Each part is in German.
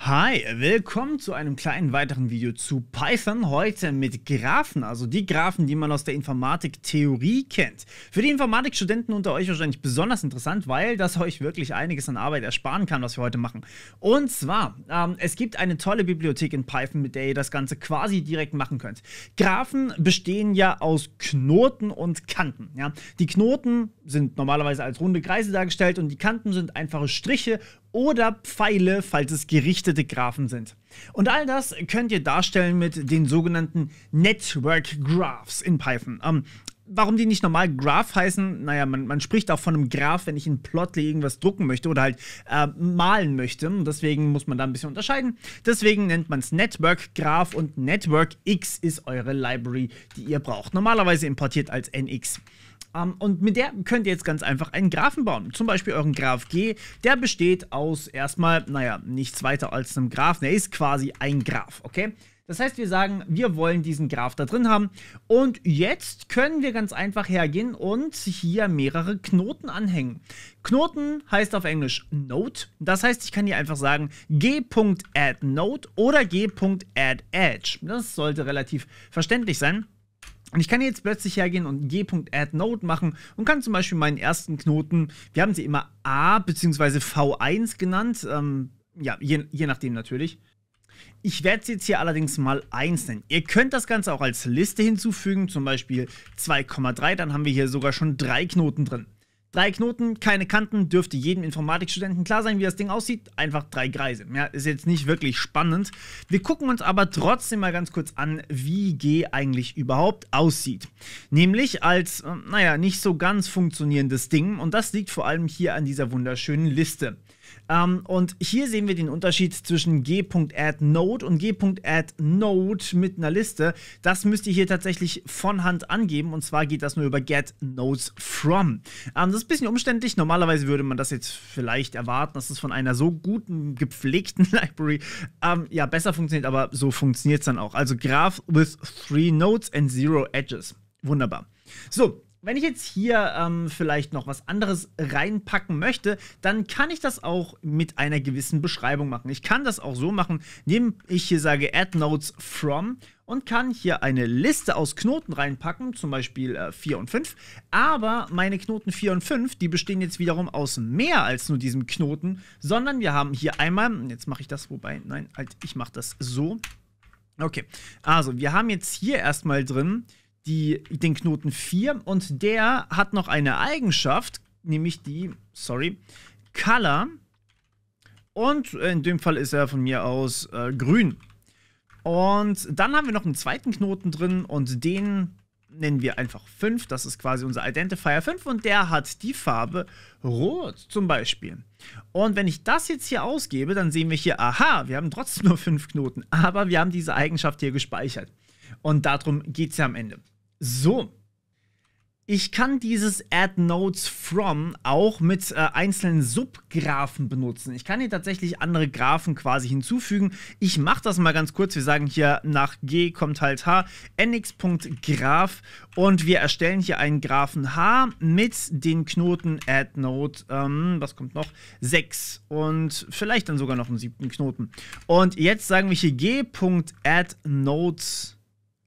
Hi, willkommen zu einem kleinen weiteren Video zu Python. Heute mit Graphen, also die Graphen, die man aus der Informatiktheorie kennt. Für die Informatikstudenten unter euch wahrscheinlich besonders interessant, weil das euch wirklich einiges an Arbeit ersparen kann, was wir heute machen. Und zwar, ähm, es gibt eine tolle Bibliothek in Python, mit der ihr das Ganze quasi direkt machen könnt. Graphen bestehen ja aus Knoten und Kanten. Ja? Die Knoten sind normalerweise als runde Kreise dargestellt und die Kanten sind einfache Striche oder Pfeile, falls es gerichtete Graphen sind. Und all das könnt ihr darstellen mit den sogenannten Network Graphs in Python. Ähm, warum die nicht normal Graph heißen, naja, man, man spricht auch von einem Graph, wenn ich in Plotly irgendwas drucken möchte oder halt äh, malen möchte. Und deswegen muss man da ein bisschen unterscheiden. Deswegen nennt man es Network Graph und Network X ist eure Library, die ihr braucht. Normalerweise importiert als NX. Um, ähm, und mit der könnt ihr jetzt ganz einfach einen Graphen bauen. Zum Beispiel euren Graph G. Der besteht aus erstmal, naja, nichts weiter als einem Graphen. Er ist quasi ein Graph, okay? Das heißt, wir sagen, wir wollen diesen Graph da drin haben. Und jetzt können wir ganz einfach hergehen und hier mehrere Knoten anhängen. Knoten heißt auf Englisch Node. Das heißt, ich kann hier einfach sagen g.addNode oder g.addEdge. Das sollte relativ verständlich sein. Und ich kann jetzt plötzlich hergehen und g.addNode machen und kann zum Beispiel meinen ersten Knoten, wir haben sie immer A bzw. V1 genannt, ähm, ja, je, je nachdem natürlich. Ich werde sie jetzt hier allerdings mal 1 nennen. Ihr könnt das Ganze auch als Liste hinzufügen, zum Beispiel 2,3, dann haben wir hier sogar schon drei Knoten drin. Drei Knoten, keine Kanten, dürfte jedem Informatikstudenten klar sein, wie das Ding aussieht. Einfach drei Kreise. Ja, ist jetzt nicht wirklich spannend. Wir gucken uns aber trotzdem mal ganz kurz an, wie G eigentlich überhaupt aussieht. Nämlich als, äh, naja, nicht so ganz funktionierendes Ding. Und das liegt vor allem hier an dieser wunderschönen Liste. Ähm, und hier sehen wir den Unterschied zwischen g.addNode und g.addNode mit einer Liste. Das müsst ihr hier tatsächlich von Hand angeben und zwar geht das nur über getNodesFrom. Ähm, das ist ein bisschen umständlich. Normalerweise würde man das jetzt vielleicht erwarten, dass es von einer so guten, gepflegten Library ähm, ja besser funktioniert, aber so funktioniert es dann auch. Also Graph with three nodes and zero edges. Wunderbar. So, wenn ich jetzt hier ähm, vielleicht noch was anderes reinpacken möchte, dann kann ich das auch mit einer gewissen Beschreibung machen. Ich kann das auch so machen, indem ich hier sage Add Notes from und kann hier eine Liste aus Knoten reinpacken, zum Beispiel äh, 4 und 5. Aber meine Knoten 4 und 5, die bestehen jetzt wiederum aus mehr als nur diesem Knoten, sondern wir haben hier einmal, jetzt mache ich das, wobei, nein, halt, ich mache das so. Okay, also wir haben jetzt hier erstmal drin die, den Knoten 4 und der hat noch eine Eigenschaft, nämlich die, sorry, Color. Und in dem Fall ist er von mir aus äh, grün. Und dann haben wir noch einen zweiten Knoten drin und den nennen wir einfach 5. Das ist quasi unser Identifier 5 und der hat die Farbe Rot zum Beispiel. Und wenn ich das jetzt hier ausgebe, dann sehen wir hier, aha, wir haben trotzdem nur 5 Knoten, aber wir haben diese Eigenschaft hier gespeichert. Und darum geht es ja am Ende. So. Ich kann dieses Add Nodes from auch mit äh, einzelnen Subgraphen benutzen. Ich kann hier tatsächlich andere Graphen quasi hinzufügen. Ich mache das mal ganz kurz. Wir sagen hier nach g kommt halt h, nx.graph und wir erstellen hier einen Graphen h mit den Knoten Add Node, ähm, was kommt noch? 6 und vielleicht dann sogar noch einen siebten Knoten. Und jetzt sagen wir hier g.addNodes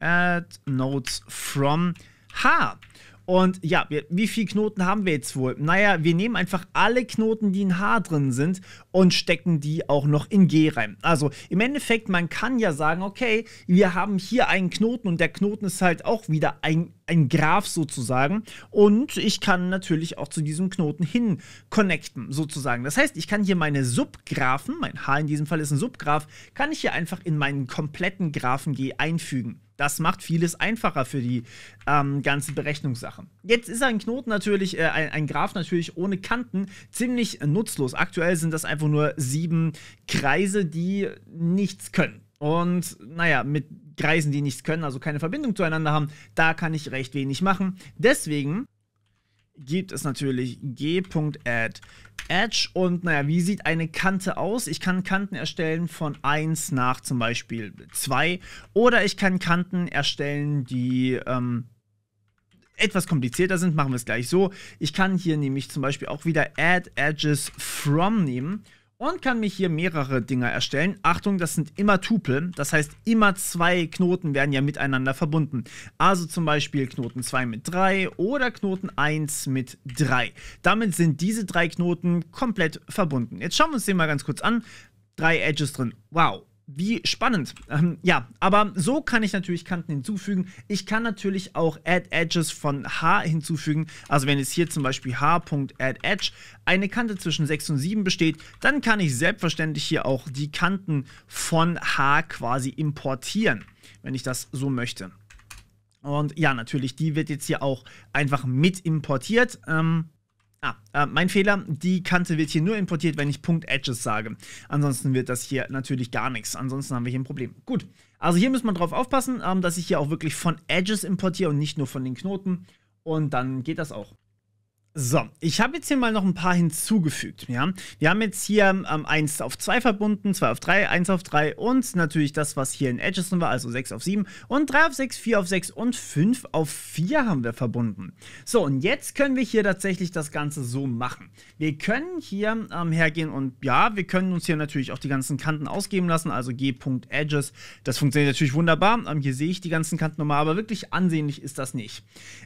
Add Notes from H. Und ja, wie viele Knoten haben wir jetzt wohl? Naja, wir nehmen einfach alle Knoten, die in H drin sind und stecken die auch noch in G rein. Also im Endeffekt, man kann ja sagen, okay, wir haben hier einen Knoten und der Knoten ist halt auch wieder ein, ein Graph sozusagen. Und ich kann natürlich auch zu diesem Knoten hin connecten sozusagen. Das heißt, ich kann hier meine Subgraphen, mein H in diesem Fall ist ein Subgraph, kann ich hier einfach in meinen kompletten Graphen G einfügen. Das macht vieles einfacher für die ähm, ganzen Berechnungssachen. Jetzt ist ein Knoten natürlich, äh, ein, ein Graph natürlich ohne Kanten ziemlich nutzlos. Aktuell sind das einfach nur sieben Kreise, die nichts können. Und naja, mit Kreisen, die nichts können, also keine Verbindung zueinander haben, da kann ich recht wenig machen. Deswegen gibt es natürlich g.add Edge und naja, wie sieht eine Kante aus? Ich kann Kanten erstellen von 1 nach zum Beispiel 2 oder ich kann Kanten erstellen, die ähm, etwas komplizierter sind. Machen wir es gleich so. Ich kann hier nämlich zum Beispiel auch wieder Add Edges From nehmen und kann mir hier mehrere Dinger erstellen. Achtung, das sind immer Tupel, das heißt immer zwei Knoten werden ja miteinander verbunden. Also zum Beispiel Knoten 2 mit 3 oder Knoten 1 mit 3. Damit sind diese drei Knoten komplett verbunden. Jetzt schauen wir uns den mal ganz kurz an. Drei Edges drin. Wow, wie spannend. Ähm, ja, aber so kann ich natürlich Kanten hinzufügen. Ich kann natürlich auch Add Edges von H hinzufügen. Also wenn jetzt hier zum Beispiel H.add Edge eine Kante zwischen 6 und 7 besteht, dann kann ich selbstverständlich hier auch die Kanten von H quasi importieren, wenn ich das so möchte. Und ja, natürlich, die wird jetzt hier auch einfach mit importiert. Ähm, Ah, äh, mein Fehler, die Kante wird hier nur importiert, wenn ich Punkt Edges sage. Ansonsten wird das hier natürlich gar nichts. Ansonsten haben wir hier ein Problem. Gut, also hier muss man drauf aufpassen, ähm, dass ich hier auch wirklich von Edges importiere und nicht nur von den Knoten. Und dann geht das auch. So, ich habe jetzt hier mal noch ein paar hinzugefügt. Ja? Wir haben jetzt hier ähm, 1 auf 2 verbunden, 2 auf 3, 1 auf 3 und natürlich das, was hier in Edgeson war, also 6 auf 7 und 3 auf 6, 4 auf 6 und 5 auf 4 haben wir verbunden. So, und jetzt können wir hier tatsächlich das Ganze so machen. Wir können hier ähm, hergehen und ja, wir können uns hier natürlich auch die ganzen Kanten ausgeben lassen, also G.Edges, das funktioniert natürlich wunderbar. Ähm, hier sehe ich die ganzen Kanten nochmal, aber wirklich ansehnlich ist das nicht.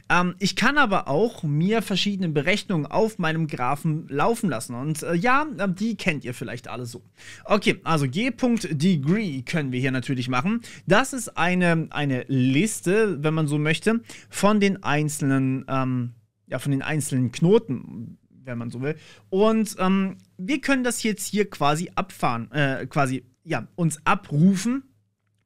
Ähm, ich kann aber auch mir verschiedene Berechnungen auf meinem Graphen laufen lassen. Und äh, ja, die kennt ihr vielleicht alle so. Okay, also G.Degree können wir hier natürlich machen. Das ist eine, eine Liste, wenn man so möchte, von den einzelnen, ähm, ja, von den einzelnen Knoten wenn man so will. Und ähm, wir können das jetzt hier quasi abfahren, äh, quasi, ja, uns abrufen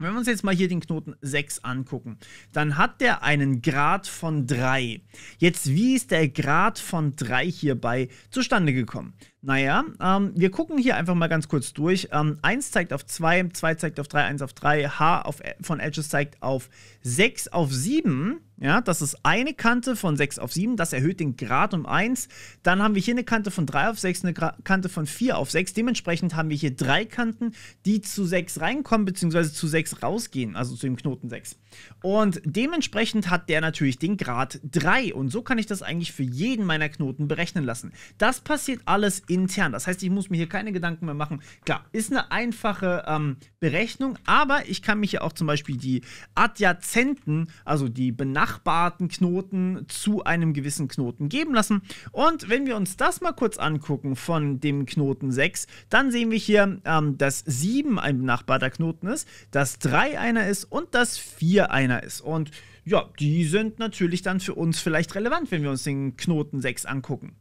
wenn wir uns jetzt mal hier den Knoten 6 angucken, dann hat der einen Grad von 3. Jetzt, wie ist der Grad von 3 hierbei zustande gekommen? Naja, ähm, wir gucken hier einfach mal ganz kurz durch. Ähm, 1 zeigt auf 2, 2 zeigt auf 3, 1 auf 3, H auf, von Edges zeigt auf 6 auf 7. Ja, das ist eine Kante von 6 auf 7, das erhöht den Grad um 1. Dann haben wir hier eine Kante von 3 auf 6, eine Gra Kante von 4 auf 6. Dementsprechend haben wir hier drei Kanten, die zu 6 reinkommen, beziehungsweise zu 6 rausgehen, also zu dem Knoten 6. Und dementsprechend hat der natürlich den Grad 3. Und so kann ich das eigentlich für jeden meiner Knoten berechnen lassen. Das passiert alles intern. Das heißt, ich muss mir hier keine Gedanken mehr machen. Klar, ist eine einfache ähm, Berechnung, aber ich kann mich ja auch zum Beispiel die Adjazenten, also die benachbarten Knoten zu einem gewissen Knoten geben lassen. Und wenn wir uns das mal kurz angucken von dem Knoten 6, dann sehen wir hier, ähm, dass 7 ein benachbarter Knoten ist, dass 3 einer ist und dass 4 einer ist. Und ja, die sind natürlich dann für uns vielleicht relevant, wenn wir uns den Knoten 6 angucken.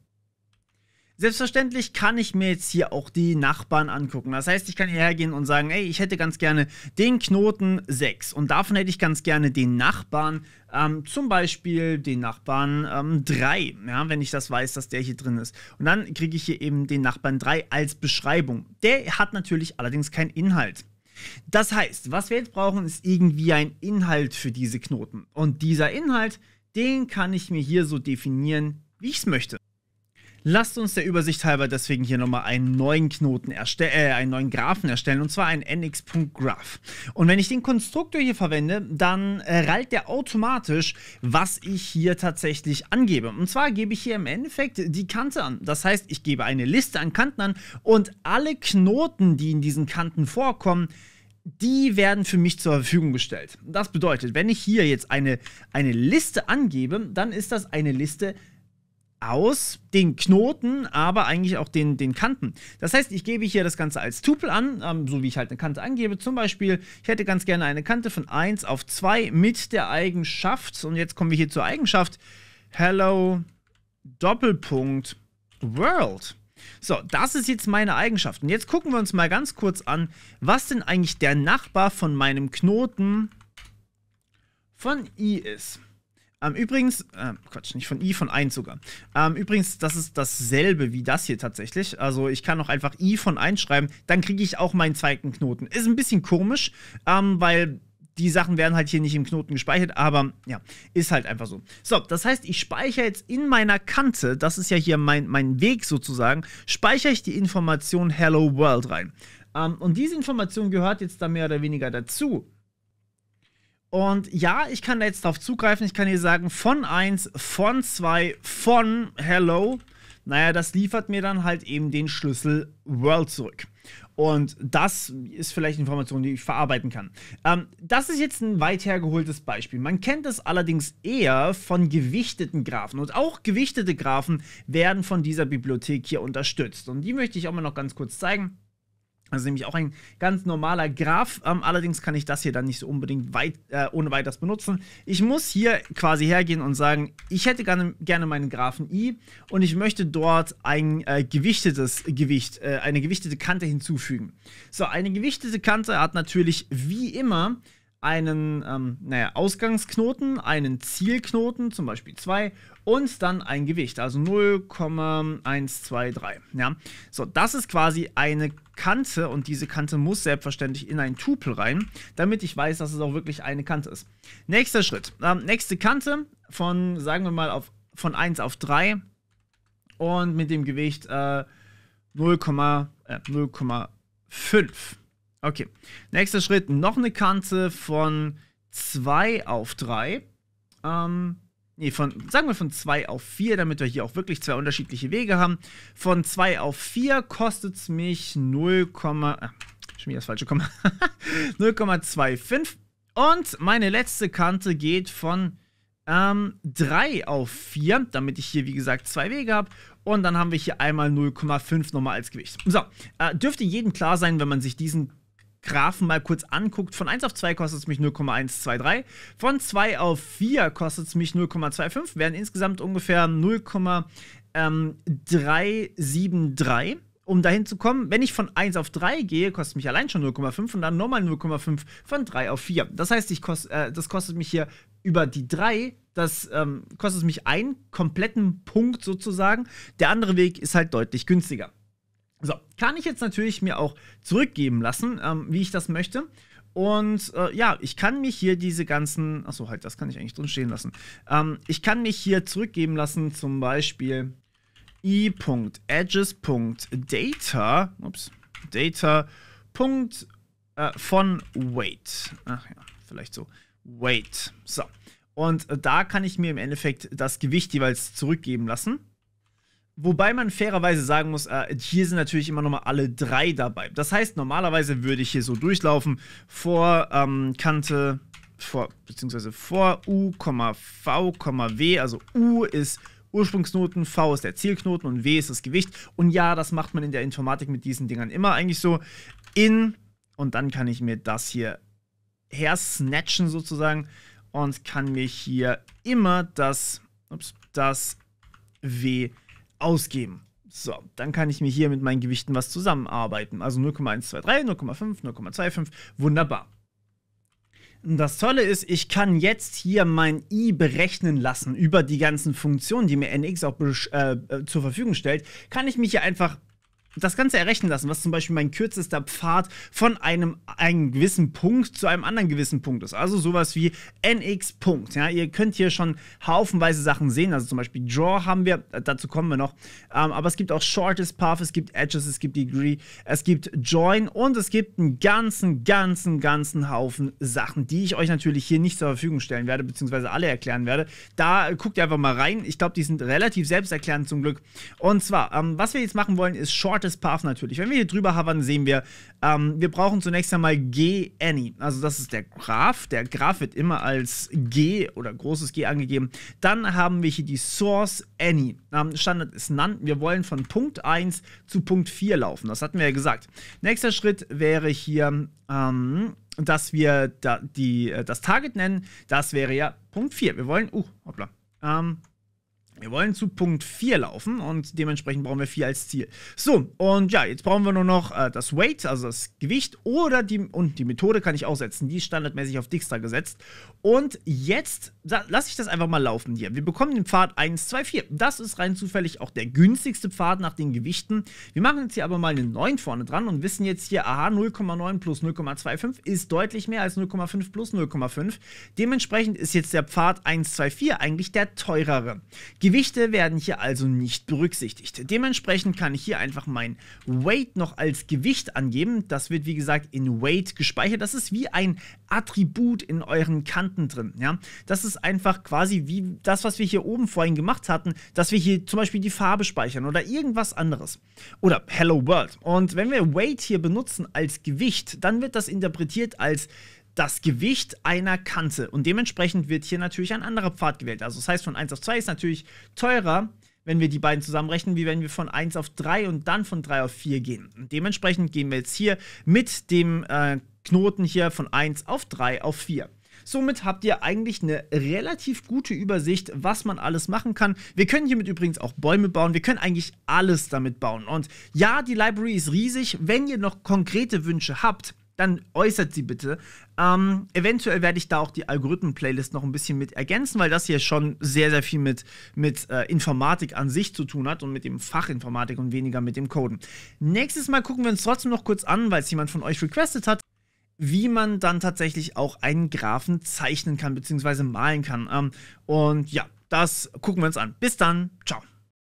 Selbstverständlich kann ich mir jetzt hier auch die Nachbarn angucken. Das heißt, ich kann hierher gehen und sagen, ey, ich hätte ganz gerne den Knoten 6 und davon hätte ich ganz gerne den Nachbarn, ähm, zum Beispiel den Nachbarn ähm, 3, ja, wenn ich das weiß, dass der hier drin ist. Und dann kriege ich hier eben den Nachbarn 3 als Beschreibung. Der hat natürlich allerdings keinen Inhalt. Das heißt, was wir jetzt brauchen, ist irgendwie ein Inhalt für diese Knoten. Und dieser Inhalt, den kann ich mir hier so definieren, wie ich es möchte. Lasst uns der Übersicht halber deswegen hier nochmal einen neuen Knoten erstellen, äh, einen neuen Graphen erstellen, und zwar einen nx.graph. Und wenn ich den Konstruktor hier verwende, dann äh, reilt der automatisch, was ich hier tatsächlich angebe. Und zwar gebe ich hier im Endeffekt die Kante an. Das heißt, ich gebe eine Liste an Kanten an und alle Knoten, die in diesen Kanten vorkommen, die werden für mich zur Verfügung gestellt. Das bedeutet, wenn ich hier jetzt eine, eine Liste angebe, dann ist das eine Liste aus den Knoten, aber eigentlich auch den, den Kanten. Das heißt, ich gebe hier das Ganze als Tupel an, ähm, so wie ich halt eine Kante angebe. Zum Beispiel, ich hätte ganz gerne eine Kante von 1 auf 2 mit der Eigenschaft. Und jetzt kommen wir hier zur Eigenschaft. Hello Doppelpunkt World. So, das ist jetzt meine Eigenschaft. Und jetzt gucken wir uns mal ganz kurz an, was denn eigentlich der Nachbar von meinem Knoten von i ist. Ähm, übrigens, äh, Quatsch, nicht von i, von 1 sogar. Ähm, übrigens, das ist dasselbe wie das hier tatsächlich. Also ich kann auch einfach i von 1 schreiben, dann kriege ich auch meinen zweiten Knoten. Ist ein bisschen komisch, ähm, weil die Sachen werden halt hier nicht im Knoten gespeichert, aber ja, ist halt einfach so. So, das heißt, ich speichere jetzt in meiner Kante, das ist ja hier mein, mein Weg sozusagen, speichere ich die Information Hello World rein. Ähm, und diese Information gehört jetzt da mehr oder weniger dazu. Und ja, ich kann da jetzt drauf zugreifen. Ich kann hier sagen, von 1, von 2, von Hello. Naja, das liefert mir dann halt eben den Schlüssel World zurück. Und das ist vielleicht Information, die ich verarbeiten kann. Ähm, das ist jetzt ein weit hergeholtes Beispiel. Man kennt es allerdings eher von gewichteten Graphen. Und auch gewichtete Graphen werden von dieser Bibliothek hier unterstützt. Und die möchte ich auch mal noch ganz kurz zeigen. Das ist nämlich auch ein ganz normaler Graph. Ähm, allerdings kann ich das hier dann nicht so unbedingt weit, äh, ohne weiteres benutzen. Ich muss hier quasi hergehen und sagen, ich hätte gerne, gerne meinen Graphen i und ich möchte dort ein äh, gewichtetes Gewicht, äh, eine gewichtete Kante hinzufügen. So, eine gewichtete Kante hat natürlich wie immer einen ähm, naja, Ausgangsknoten, einen Zielknoten, zum Beispiel 2, und dann ein Gewicht, also 0,123. Ja? So, das ist quasi eine Kante und diese Kante muss selbstverständlich in ein Tupel rein, damit ich weiß, dass es auch wirklich eine Kante ist. Nächster Schritt, ähm, nächste Kante von, sagen wir mal, auf, von 1 auf 3 und mit dem Gewicht äh, 0,5. Äh, Okay. Nächster Schritt, noch eine Kante von 2 auf 3. Ähm, nee, von, sagen wir von 2 auf 4, damit wir hier auch wirklich zwei unterschiedliche Wege haben. Von 2 auf 4 kostet es mich 0, äh, schon wieder das falsche Komma. 0,25. Und meine letzte Kante geht von ähm, 3 auf 4, damit ich hier, wie gesagt, zwei Wege habe. Und dann haben wir hier einmal 0,5 nochmal als Gewicht. So, äh, dürfte jedem klar sein, wenn man sich diesen Graphen mal kurz anguckt, von 1 auf 2 kostet es mich 0,123, von 2 auf 4 kostet es mich 0,25, wären insgesamt ungefähr 0,373 ähm, um dahin zu kommen, wenn ich von 1 auf 3 gehe, kostet mich allein schon 0,5 und dann nochmal 0,5 von 3 auf 4. Das heißt, ich kost, äh, das kostet mich hier über die 3, das ähm, kostet mich einen kompletten Punkt sozusagen. Der andere Weg ist halt deutlich günstiger. So, kann ich jetzt natürlich mir auch zurückgeben lassen, ähm, wie ich das möchte. Und äh, ja, ich kann mich hier diese ganzen, achso, halt, das kann ich eigentlich drin stehen lassen. Ähm, ich kann mich hier zurückgeben lassen, zum Beispiel i.edges.data, ups, data. Punkt, äh, von weight. Ach ja, vielleicht so. Weight. So. Und äh, da kann ich mir im Endeffekt das Gewicht jeweils zurückgeben lassen. Wobei man fairerweise sagen muss, äh, hier sind natürlich immer nochmal alle drei dabei. Das heißt, normalerweise würde ich hier so durchlaufen vor ähm, Kante, vor, beziehungsweise vor U, V, W. Also U ist Ursprungsknoten, V ist der Zielknoten und W ist das Gewicht. Und ja, das macht man in der Informatik mit diesen Dingern immer eigentlich so. In, und dann kann ich mir das hier her snatchen sozusagen und kann mir hier immer das, ups, das W ausgeben. So, dann kann ich mir hier mit meinen Gewichten was zusammenarbeiten. Also 0,123, 0,5, 0,25, wunderbar. Das Tolle ist, ich kann jetzt hier mein i berechnen lassen über die ganzen Funktionen, die mir nx auch äh, äh, zur Verfügung stellt. Kann ich mich hier einfach das Ganze errechnen lassen, was zum Beispiel mein kürzester Pfad von einem, einem gewissen Punkt zu einem anderen gewissen Punkt ist. Also sowas wie nx Punkt. Ja, ihr könnt hier schon haufenweise Sachen sehen. Also zum Beispiel Draw haben wir, dazu kommen wir noch. Ähm, aber es gibt auch Shortest Path, es gibt Edges, es gibt Degree, es gibt Join und es gibt einen ganzen, ganzen, ganzen Haufen Sachen, die ich euch natürlich hier nicht zur Verfügung stellen werde, beziehungsweise alle erklären werde. Da äh, guckt ihr einfach mal rein. Ich glaube, die sind relativ selbsterklärend zum Glück. Und zwar, ähm, was wir jetzt machen wollen, ist Short Charges Path natürlich. Wenn wir hier drüber hovern, sehen wir, ähm, wir brauchen zunächst einmal G Any. Also das ist der Graph. Der Graph wird immer als G oder großes G angegeben. Dann haben wir hier die Source Any. Ähm, Standard ist None. Wir wollen von Punkt 1 zu Punkt 4 laufen. Das hatten wir ja gesagt. Nächster Schritt wäre hier, ähm, dass wir da die, äh, das Target nennen. Das wäre ja Punkt 4. Wir wollen, uh, hoppla. Ähm, wir wollen zu Punkt 4 laufen und dementsprechend brauchen wir 4 als Ziel. So, und ja, jetzt brauchen wir nur noch äh, das Weight, also das Gewicht oder die, und die Methode kann ich auch setzen. Die ist standardmäßig auf Dijkstra gesetzt. Und jetzt lasse ich das einfach mal laufen hier. Wir bekommen den Pfad 1, 2, 4. Das ist rein zufällig auch der günstigste Pfad nach den Gewichten. Wir machen jetzt hier aber mal einen 9 vorne dran und wissen jetzt hier, aha, 0,9 plus 0,25 ist deutlich mehr als 0,5 plus 0,5. Dementsprechend ist jetzt der Pfad 1, 2, 4 eigentlich der teurere. Gewicht Gewichte werden hier also nicht berücksichtigt. Dementsprechend kann ich hier einfach mein Weight noch als Gewicht angeben. Das wird wie gesagt in Weight gespeichert. Das ist wie ein Attribut in euren Kanten drin. Ja? Das ist einfach quasi wie das, was wir hier oben vorhin gemacht hatten, dass wir hier zum Beispiel die Farbe speichern oder irgendwas anderes. Oder Hello World. Und wenn wir Weight hier benutzen als Gewicht, dann wird das interpretiert als das Gewicht einer Kante. Und dementsprechend wird hier natürlich ein anderer Pfad gewählt. Also das heißt, von 1 auf 2 ist natürlich teurer, wenn wir die beiden zusammenrechnen, wie wenn wir von 1 auf 3 und dann von 3 auf 4 gehen. Und dementsprechend gehen wir jetzt hier mit dem äh, Knoten hier von 1 auf 3 auf 4. Somit habt ihr eigentlich eine relativ gute Übersicht, was man alles machen kann. Wir können hiermit übrigens auch Bäume bauen. Wir können eigentlich alles damit bauen. Und ja, die Library ist riesig. Wenn ihr noch konkrete Wünsche habt, dann äußert sie bitte. Ähm, eventuell werde ich da auch die Algorithmen-Playlist noch ein bisschen mit ergänzen, weil das hier schon sehr, sehr viel mit, mit äh, Informatik an sich zu tun hat und mit dem Fach Informatik und weniger mit dem Coden. Nächstes Mal gucken wir uns trotzdem noch kurz an, weil es jemand von euch requested hat, wie man dann tatsächlich auch einen Graphen zeichnen kann bzw. malen kann. Ähm, und ja, das gucken wir uns an. Bis dann. Ciao.